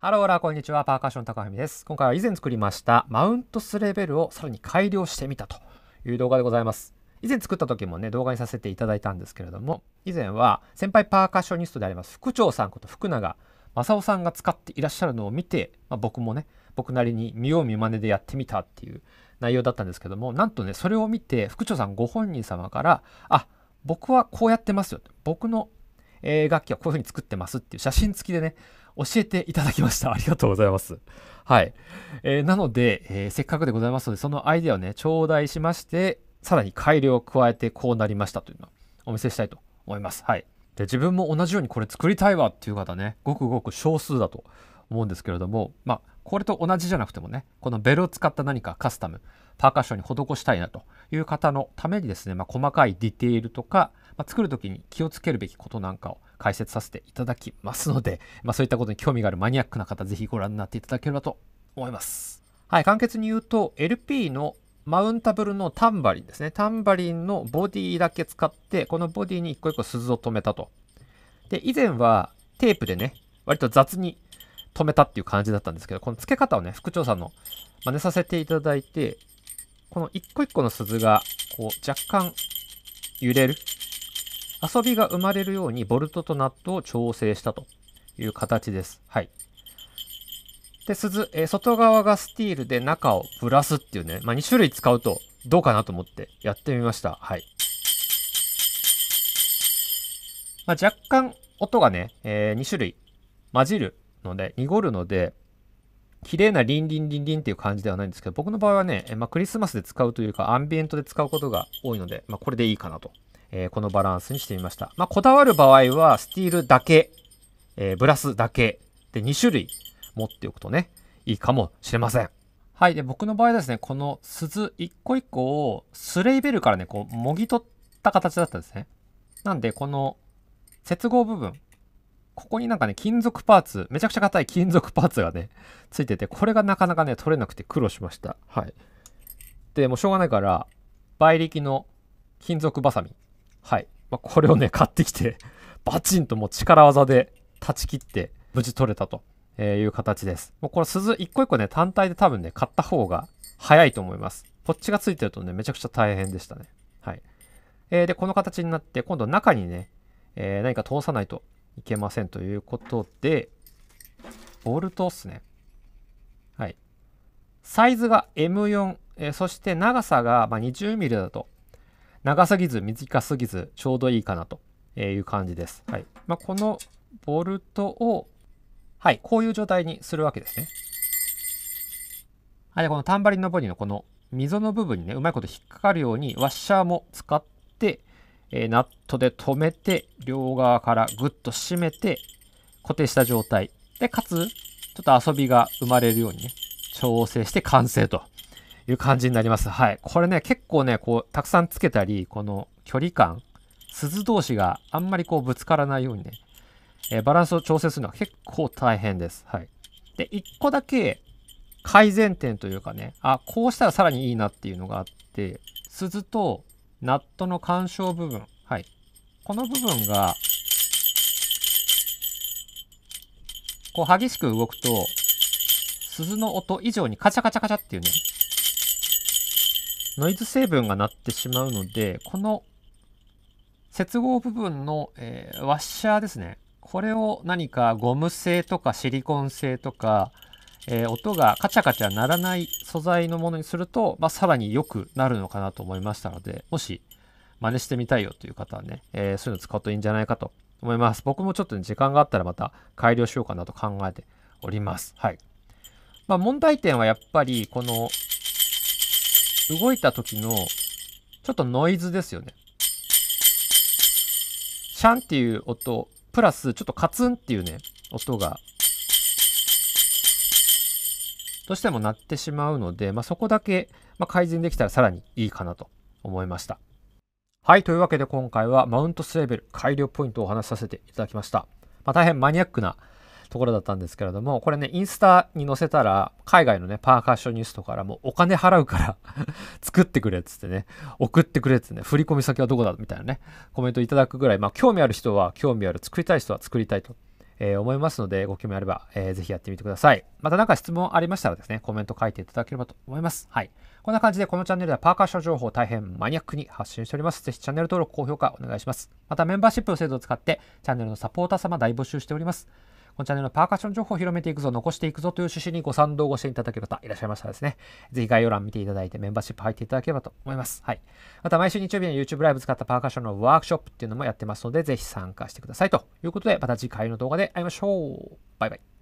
ハローラーこんにちはパーカッション高文です今回は以前作りましたマウントスレベルをさらに改良してみたという動画でございます以前作った時もね動画にさせていただいたんですけれども以前は先輩パーカッショニストであります副長さんこと福永正雄さんが使っていらっしゃるのを見て、まあ、僕もね僕なりに見よう見まねでやってみたっていう内容だったんですけどもなんとねそれを見て副長さんご本人様からあ僕はこうやってますよ僕のえ楽器はこういうふうに作ってますっていう写真付きでね教えていただきました。ありがとうございます。はい。えー、なので、えー、せっかくでございますので、そのアイデアをね、頂戴しまして、さらに改良を加えてこうなりましたというのをお見せしたいと思います。はい。で、自分も同じようにこれ作りたいわっていう方ね、ごくごく少数だと思うんですけれども、まあ、これと同じじゃなくてもね、このベルを使った何かカスタム、パーカッションに施したいなという方のためにですね、まあ、細かいディテールとか、まあ、作る時に気をつけるべきことなんかを解説させていただきますので、まあ、そういったことに興味があるマニアックな方、ぜひご覧になっていただければと思います。はい、簡潔に言うと、LP のマウンタブルのタンバリンですね。タンバリンのボディだけ使って、このボディに一個一個鈴を止めたと。で、以前はテープでね、割と雑に止めたっていう感じだったんですけど、この付け方をね、副長さんの真似させていただいて、この一個一個の鈴が、こう、若干揺れる遊びが生まれるようにボルトとナットを調整したという形です。はい。で、鈴、え外側がスティールで中をブラスっていうね、まあ、2種類使うとどうかなと思ってやってみました。はい。まあ、若干音がね、えー、2種類混じるので、濁るので、綺麗なリンリンリンリンっていう感じではないんですけど、僕の場合はね、まあ、クリスマスで使うというか、アンビエントで使うことが多いので、まあ、これでいいかなとえー、このバランスにしてみました。まあ、こだわる場合は、スティールだけ、えー、ブラスだけ、で、2種類持っておくとね、いいかもしれません。はい。で、僕の場合ですね、この鈴一個一個をスレイベルからね、こう、もぎ取った形だったんですね。なんで、この接合部分、ここになんかね、金属パーツ、めちゃくちゃ硬い金属パーツがね、ついてて、これがなかなかね、取れなくて苦労しました。はい。で、もうしょうがないから、倍力の金属バサミはい。まあ、これをね、買ってきてバチンともう力技で断ち切って、無事取れたという形です。もうこれ鈴一個一個ね、単体で多分ね、買った方が早いと思います。こっちがついてるとね、めちゃくちゃ大変でしたね。はい。えー、で、この形になって、今度中にね、えー、何か通さないといけませんということで、ボルトっすね。はい。サイズが M4、えー、そして長さが、ま 20mm だと長すぎず短すぎずちょうどいいかなという感じです。はいまあ、このボルトを、はい、こういう状態にするわけですね。はい、このタンバリンのボディのこの溝の部分にねうまいこと引っかかるようにワッシャーも使って、えー、ナットで留めて両側からぐっと締めて固定した状態でかつちょっと遊びが生まれるようにね調整して完成という感じになります。はい。これね、結構ね、こう、たくさんつけたり、この距離感、鈴同士があんまりこうぶつからないようにね、えー、バランスを調整するのは結構大変です。はい。で、1個だけ改善点というかね、あ、こうしたらさらにいいなっていうのがあって、鈴とナットの干渉部分、はい。この部分が、こう激しく動くと、鈴の音以上にカチャカチャカチャっていうね、ノイズ成分が鳴ってしまうので、この接合部分の、えー、ワッシャーですね。これを何かゴム製とかシリコン製とか、えー、音がカチャカチャ鳴らない素材のものにすると、まあ、さらに良くなるのかなと思いましたので、もし真似してみたいよという方はね、えー、そういうの使うといいんじゃないかと思います。僕もちょっと、ね、時間があったらまた改良しようかなと考えております。はい。まあ、問題点はやっぱりこの動いた時の、ちょっとノイズですよね。シャンっていう音、プラスちょっとカツンっていうね、音が、どうしても鳴ってしまうので、まあ、そこだけ、まあ、改善できたらさらにいいかなと思いました。はい、というわけで今回はマウントスレベル改良ポイントをお話しさせていただきました。まあ、大変マニアックなところだったんですけれども、これね、インスタに載せたら、海外のね、パーカッショニストからもうお金払うから 作ってくれっつってね、送ってくれっつってね、振り込み先はどこだみたいなね、コメントいただくぐらい、まあ、興味ある人は興味ある、作りたい人は作りたいと。えー、思いますので、ご興味あれば、えー、ぜひやってみてください。また何か質問ありましたらですね、コメント書いていただければと思います。はい。こんな感じで、このチャンネルではパーカッション情報を大変マニアックに発信しております。ぜひチャンネル登録、高評価お願いします。またメンバーシップの制度を使って、チャンネルのサポーター様大募集しております。このチャンネルのパーカッション情報を広めていくぞ、残していくぞという趣旨にご賛同ご支援いただける方いらっしゃいましたらですね、ぜひ概要欄見ていただいてメンバーシップ入っていただければと思います。はい。また毎週日曜日の YouTube ライブ使ったパーカッションのワークショップっていうのもやってますので、ぜひ参加してくださいということで、また次回の動画で会いましょう。バイバイ。